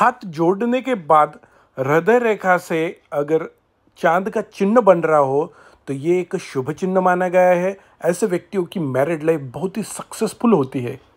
हाथ जोड़ने के बाद हृदय रेखा से अगर चांद का चिन्ह बन रहा हो तो ये एक शुभ चिन्ह माना गया है ऐसे व्यक्तियों की मैरिड लाइफ बहुत ही सक्सेसफुल होती है